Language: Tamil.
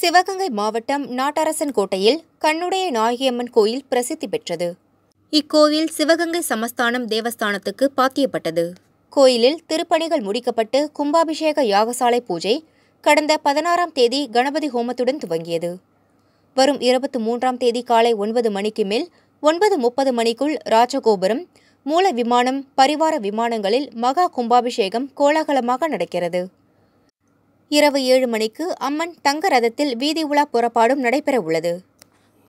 சிவகங்கை மாவட்டம் நாட்டரசன் கோட்டையில் கண்ணுடைய நாயகியம்மன் கோயில் பிரசித்தி பெற்றது இக்கோயில் சிவகங்கை சமஸ்தானம் தேவஸ்தானத்துக்கு பாத்தியப்பட்டது கோயிலில் திருப்பணிகள் முடிக்கப்பட்டு கும்பாபிஷேக யாகசாலை பூஜை கடந்த பதினாறாம் தேதி கணபதி ஹோமத்துடன் துவங்கியது வரும் இருபத்தி மூன்றாம் தேதி காலை ஒன்பது மணிக்கு மேல் ஒன்பது முப்பது மணிக்குள் ராஜகோபுரம் மூல விமானம் பரிவார விமானங்களில் மகா கும்பாபிஷேகம் கோலாகலமாக நடக்கிறது இரவு ஏழு மணிக்கு அம்மன் தங்க ரதத்தில் வீதி உலா புறப்பாடும் நடைபெற உள்ளது